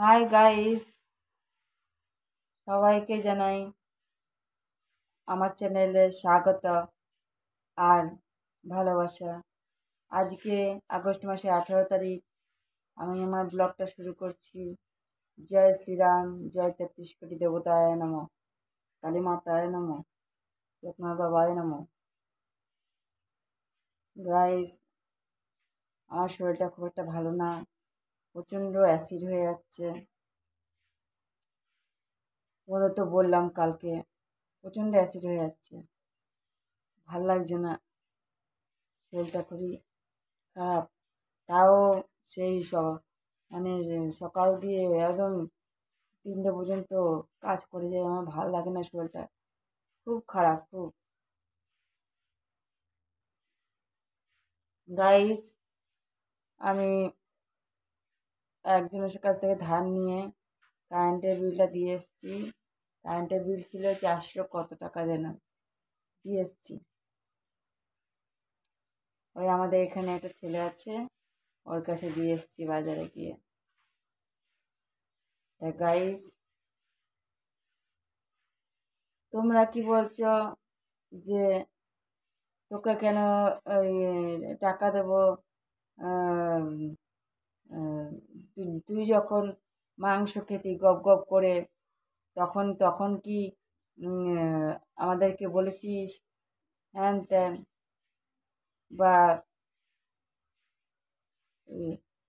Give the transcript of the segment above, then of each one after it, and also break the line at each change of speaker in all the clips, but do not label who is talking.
hi guys সবাইকে জানাই আমার চ্যানেলে স্বাগত আর ভালোবাসা আজকে আগস্ট মাসের আঠারো তারিখ আমি আমার ব্লগটা শুরু করছি জয় শ্রীরাম জয় তেত্রিশ কোটি দেবতায় নম কালী মাতায় নম লক্ষ্মণ বাবায় নম গাইস আমার শরীরটা খুব একটা ভালো না প্রচণ্ড অ্যাসিড হয়ে যাচ্ছে ওদের তো বললাম কালকে প্রচণ্ড অ্যাসিড হয়ে যাচ্ছে ভাল লাগছে না শরীরটা খুবই খারাপ তাও সেই মানে সকাল দিয়ে একদম তিনটে পর্যন্ত কাজ করে যায় আমার ভাল লাগে না শরীরটা খুব খারাপ খুব গাইস আমি একজনের কাছ থেকে ধার নিয়ে কারেন্টের বিলটা দিয়ে এসেছি কারেন্টের বিল ছিল চারশো কত টাকা যেন দিয়ে এসছি ওই আমাদের এখানে একটা ছেলে আছে ওর কাছে দিয়ে এসেছি বাজারে গিয়ে গাইস তোমরা কি বলছো যে তোকে কেন টাকা দেবো তুই যখন মাংস খেতি গপ গপ করে তখন তখন কি আমাদেরকে বলেছিস হ্যান ত্যান বা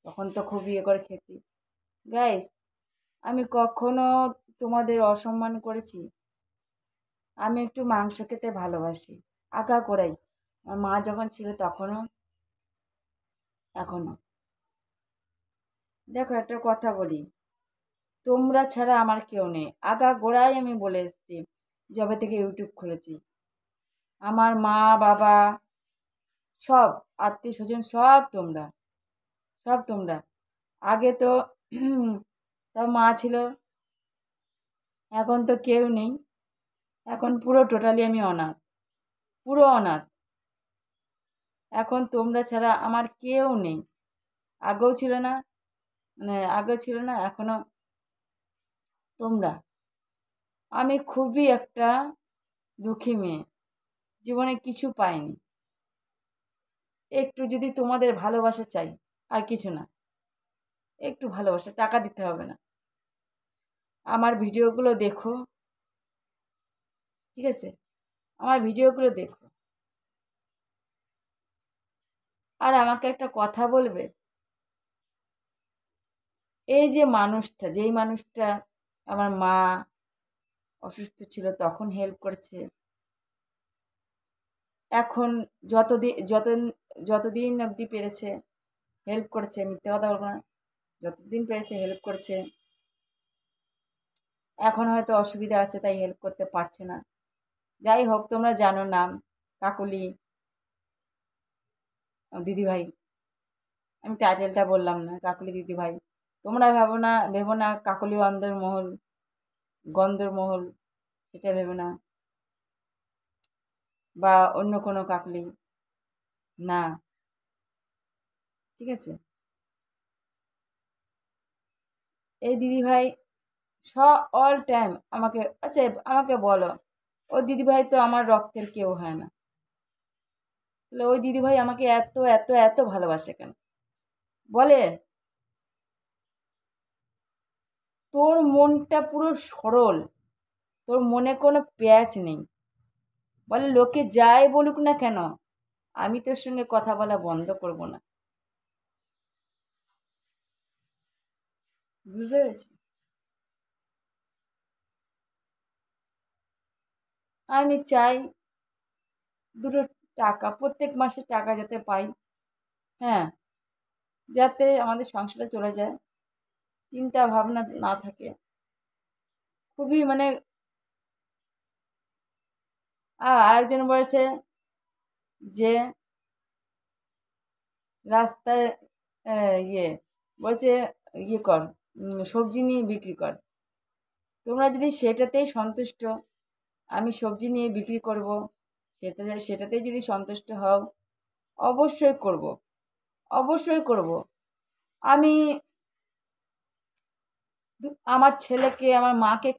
তখন তো খুব ইয়ে করে খেতি গাইস আমি কখনো তোমাদের অসম্মান করেছি আমি একটু মাংস খেতে ভালোবাসি আঁকা করাই আমার মা যখন ছিল তখনও এখনও দেখো একটা কথা বলি তোমরা ছাড়া আমার কেউ নেই আগা গোড়ায় আমি বলে এসছি যবে থেকে ইউটিউব খুলেছি আমার মা বাবা সব আত্মীয় স্বজন সব তোমরা সব তোমরা আগে তো তার মা ছিল এখন তো কেউ নেই এখন পুরো টোটালি আমি অনাথ পুরো অনাথ এখন তোমরা ছাড়া আমার কেউ নেই আগেও ছিল না মানে আগে ছিল না এখনও তোমরা আমি খুবই একটা দুঃখী মেয়ে জীবনে কিছু পাইনি একটু যদি তোমাদের ভালোবাসা চাই আর কিছু না একটু ভালোবাসা টাকা দিতে হবে না আমার ভিডিওগুলো দেখো ঠিক আছে আমার ভিডিওগুলো দেখো আর আমাকে একটা কথা বলবে এই যে মানুষটা যেই মানুষটা আমার মা অসুস্থ ছিল তখন হেল্প করেছে এখন যতদিন যত যতদিন অবধি পেরেছে হেল্প করেছে মিথ্যে কথা বলবো না যতদিন পেরেছে হেল্প করছে এখন হয়তো অসুবিধা আছে তাই হেল্প করতে পারছে না যাই হোক তোমরা জানো নাম কাকুলি দিদিভাই আমি টাইটেলটা বললাম না কাকুলি দিদিভাই তোমরা ভাবো না ভেবো না কাকলি অন্দরমহল মহল সেটা ভেবো না বা অন্য কোনো কাকলি না ঠিক আছে এই দিদিভাই স অল টাইম আমাকে আচ্ছা আমাকে বলো ও দিদিভাই তো আমার রক্তের কেউ হয় না তাহলে ওই দিদিভাই আমাকে এত এত এত ভালোবাসে কেন বলে তোর মনটা পুরো সরল তোর মনে কোনো প্যাচ নেই বলে লোকে যাই বলুক না কেন আমি তোর সঙ্গে কথা বলা বন্ধ করব না বুঝতে পেরেছি আমি চাই দুটো টাকা প্রত্যেক মাসে টাকা যাতে পাই হ্যাঁ যাতে আমাদের সংসারটা চলে যায় চিন্তা ভাবনা না থাকে খুবই মানে আরেকজন বলেছে যে রাস্তায় ইয়ে বলছে ইয়ে কর সবজি নিয়ে বিক্রি কর তোমরা যদি সেটাতেই সন্তুষ্ট আমি সবজি নিয়ে বিক্রি করব সেটা সেটাতেই যদি সন্তুষ্ট হও অবশ্যই করব অবশ্যই করব আমি আমার ছেলেকে আমার মাকে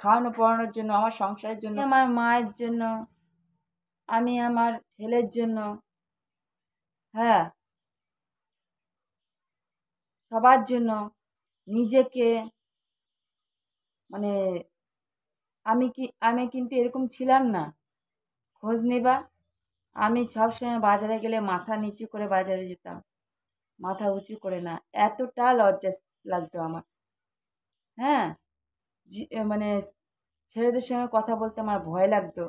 খাওয়ানো পড়ানোর জন্য আমার সংসারের জন্য আমার মায়ের জন্য আমি আমার ছেলের জন্য হ্যাঁ সবার জন্য নিজেকে মানে আমি কি আমি কিন্তু এরকম ছিলাম না খোঁজ নেবা আমি সবসময় বাজারে গেলে মাথা নিচু করে বাজারে যেতাম মাথা উঁচু করে না এতটা লজ্জা লাগতো আমার হ্যাঁ মানে ছেলেদের সঙ্গে কথা বলতে আমার ভয় লাগতো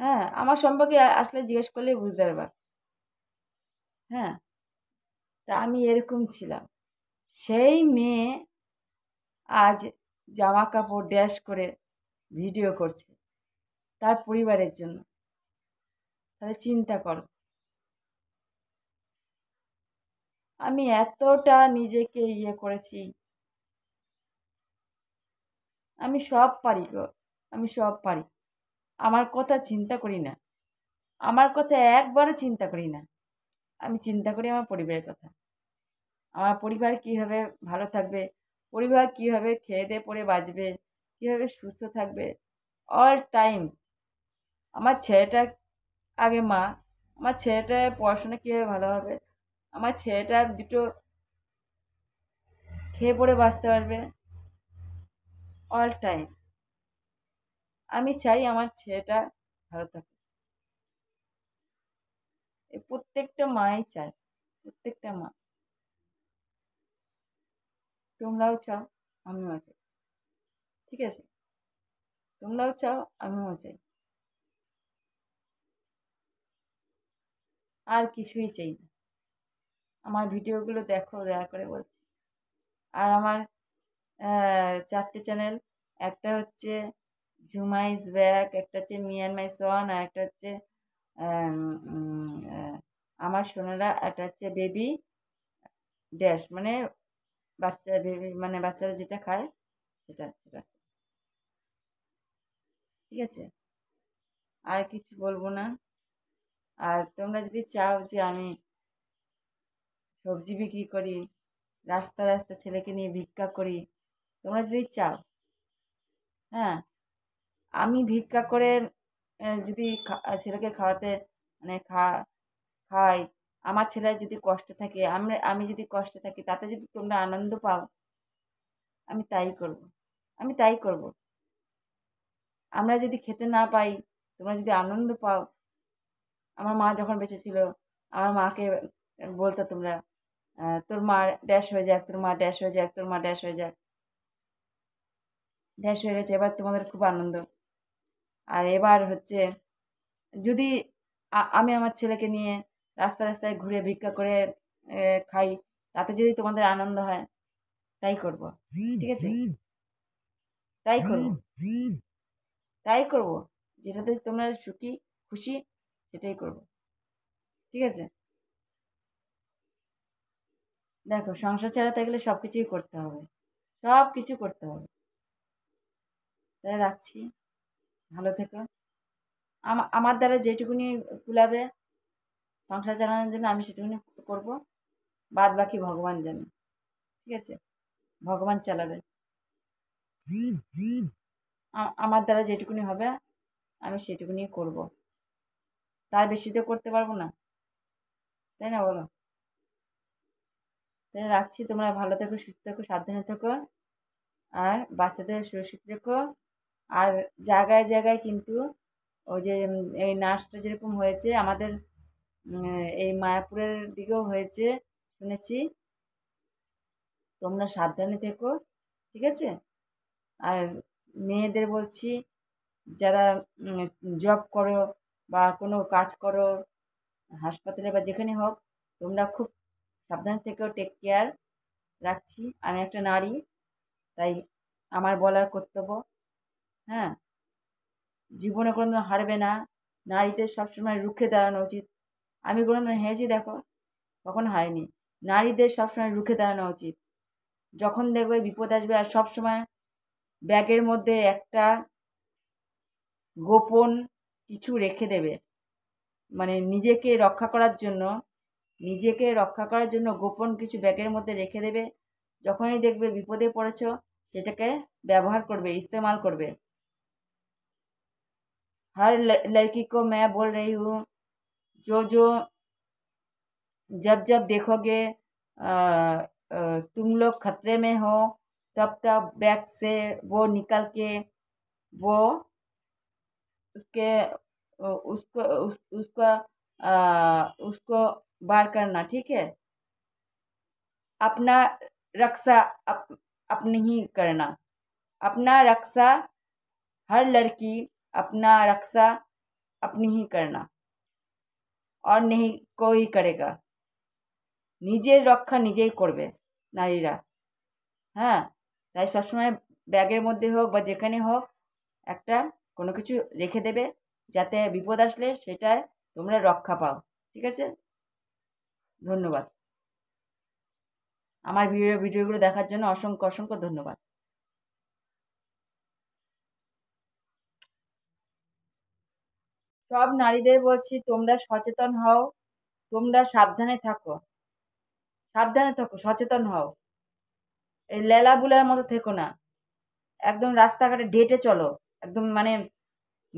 হ্যাঁ আমার সম্পর্কে আসলে জিজ্ঞেস করলেই বুঝতে পারবা হ্যাঁ তা আমি এরকম ছিলাম সেই মেয়ে আজ জামা কাপড় ড্যাশ করে ভিডিও করছে তার পরিবারের জন্য তাহলে চিন্তা করো আমি এতটা নিজেকে ইয়ে করেছি আমি সব পারি গো আমি সব পারি আমার কথা চিন্তা করি না আমার কথা একবারও চিন্তা করি না আমি চিন্তা করি আমার পরিবারের কথা আমার পরিবার কীভাবে ভালো থাকবে পরিবার কীভাবে খেয়ে দিয়ে পরে বাঁচবে কীভাবে সুস্থ থাকবে অল টাইম আমার ছেলেটা আগে মা আমার ছেলেটার পড়াশোনা কীভাবে ভালো হবে আমার ছেলেটা দুটো খেয়ে পড়ে বাঁচতে পারবে অল টাইম আমি চাই আমার ছেলেটা ভালো থাকে প্রত্যেকটা মাই চায় প্রত্যেকটা মা তোমরাও চাও আমিও চাই ঠিক আছে তোমরাও চাও আমিও চাই আর কিছুই চাই না আমার ভিডিওগুলো দেখো দয়া করে বলছি আর আমার চারটে চ্যানেল একটা হচ্ছে ঝুমাইস ব্যাগ ব্যাক একটা হচ্ছে মিয়ানমাই মাই সন আর একটা হচ্ছে আমার সোনারা একটা হচ্ছে বেবি ড্যাশ মানে বাচ্চা বেবি মানে বাচ্চারা যেটা খায় সেটা সেটা ঠিক আছে আর কিছু বলবো না আর তোমরা যদি চাও যে আমি সবজি বিক্রি করি রাস্তা রাস্তা ছেলেকে নিয়ে ভিক্ষা করি তোমরা যদি চাও হ্যাঁ আমি ভিক্ষা করে যদি ছেলেকে খাওয়াতে মানে খা খাওয়াই আমার ছেলে যদি কষ্ট থাকে আমরা আমি যদি কষ্টে থাকি তাতে যদি তোমরা আনন্দ পাও আমি তাই করব আমি তাই করব আমরা যদি খেতে না পাই তোমরা যদি আনন্দ পাও আমার মা যখন বেঁচে ছিল আমার মাকে বলতো তোমরা তোর মা ড্যাশ হয়ে যাক তোর মা ড্যাশ হয়ে যাক তোর মা ড্যাশ হয়ে যাক শেষ হয়ে গেছে এবার তোমাদের খুব আনন্দ আর এবার হচ্ছে যদি আমি আমার ছেলেকে নিয়ে রাস্তা রাস্তায় ঘুরে ভিক্ষা করে খাই তাতে যদি তোমাদের আনন্দ হয় তাই করব ঠিক আছে তাই করবো তাই করব যেটাতে তোমরা সুখী খুশি সেটাই করব ঠিক আছে দেখো সংসার ছাড়া থাকলে সব কিছুই করতে হবে সব কিছু করতে হবে রাখছি ভালো থেকো আমার দ্বারা যেটুকুনি কুলাবে সংসার চালানোর জন্য আমি সেটুকুনি করবো বাদ বাকি ভগবান জানে ঠিক আছে ভগবান চালাবে আমার দ্বারা যেটুকুনি হবে আমি সেটুকুনি করব তার বেশি তো করতে পারবো না তাই না বলো তাই রাখছি তোমরা ভালো থেকো সুস্থ থেকো সাবধানে থেকো আর বাচ্চাদের সুরক্ষিত থেকো আর জায়গায় জায়গায় কিন্তু ওই যে এই নাচটা যেরকম হয়েছে আমাদের এই মায়াপুরের দিকেও হয়েছে শুনেছি তোমরা সাবধানে থেকো ঠিক আছে আর মেয়েদের বলছি যারা জব করো বা কোনো কাজ করো হাসপাতালে বা যেখানে হোক তোমরা খুব সাবধান থেকেও টেক কেয়ার রাখছি আমি একটা নারী তাই আমার বলার কর্তব্য হ্যাঁ জীবনে কোনোদিন হারবে না নারীদের সবসময় রুখে দাঁড়ানো উচিত আমি কোনোদিন হেঁচি দেখো কখনো হয়নি নারীদের সবসময় রুখে দাঁড়ানো উচিত যখন দেখবে বিপদ আসবে আর সবসময় ব্যাগের মধ্যে একটা গোপন কিছু রেখে দেবে মানে নিজেকে রক্ষা করার জন্য নিজেকে রক্ষা করার জন্য গোপন কিছু ব্যাগের মধ্যে রেখে দেবে যখনই দেখবে বিপদে পড়েছ সেটাকে ব্যবহার করবে ইস্তেমাল করবে हर लड़की को मैं बोल रही हूँ जो जो जब जब देखोगे तुम लोग खतरे में हो तब तब बैग से वो निकल के वो उसके उसको उस, उसका आ, उसको बार करना ठीक है अपना रक्षा अप, अपनी ही करना अपना रक्षा हर लड़की अपना रक्षा अपनी ही करना और नहीं कोई करेगा নিজের রক্ষা নিজেই করবে নারীরা হ্যাঁ তাই সবসময় ব্যাগের মধ্যে হোক বা যেখানে হোক একটা কোনো কিছু রেখে দেবে যাতে বিপদ আসলে সেটায় তোমরা রক্ষা পাও ঠিক আছে ধন্যবাদ আমার ভিডিও ভিডিওগুলো দেখার জন্য অসংখ্য অসংখ্য ধন্যবাদ সব নারীদের বলছি তোমরা সচেতন হও তোমরা সাবধানে থাকো সাবধানে থাকো সচেতন হও এই লেলা বুলার মতো থেকো না একদম রাস্তাঘাটে ডেটে চলো একদম মানে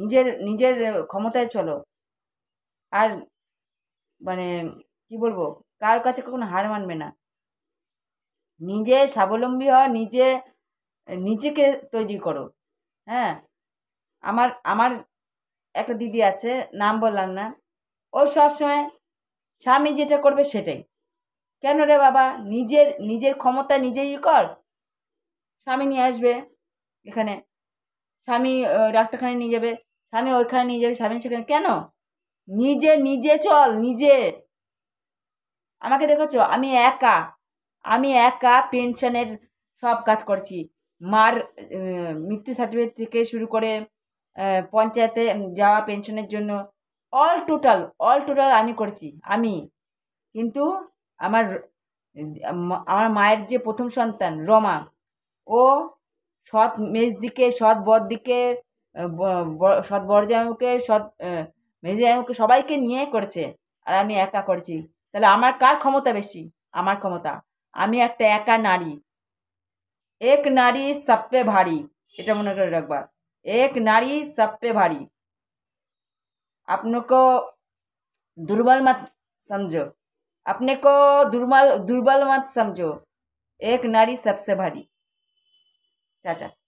নিজের নিজের ক্ষমতায় চলো আর মানে কি বলবো কার কাছে কখনো হার মানবে না নিজে স্বাবলম্বী হওয়া নিজে নিজেকে তৈরি করো হ্যাঁ আমার আমার একটা দিদি আছে নাম বললাম না ও সবসময় স্বামী যেটা করবে সেটাই কেন রে বাবা নিজের নিজের ক্ষমতা নিজেই কর স্বামী নিয়ে আসবে এখানে স্বামী ডাক্তারখানে নিয়ে যাবে স্বামী ওইখানে নিয়ে যাবে স্বামী সেখানে কেন নিজে নিজে চল নিজে আমাকে দেখেছ আমি একা আমি একা পেনশনের সব কাজ করছি মার মৃত্যু সার্টিফিকেট থেকে শুরু করে পঞ্চায়েতে যাওয়া পেনশনের জন্য অল টোটাল অল টোটাল আমি করেছি আমি কিন্তু আমার আমার মায়ের যে প্রথম সন্তান রমা ও সৎ দিকে সৎ বরদিকে সৎ বরজামুকে সৎ মেজজামুকে সবাইকে নিয়ে করেছে আর আমি একা করেছি তাহলে আমার কার ক্ষমতা বেশি আমার ক্ষমতা আমি একটা একা নারী এক নারী সাপে ভারী এটা মনে করে রাখবার एक नारी सब पे भारी अपने को दुर्बल मत समझो अपने को दुर्बल दुर्बल मत समझो एक नारी सबसे भारी चाचा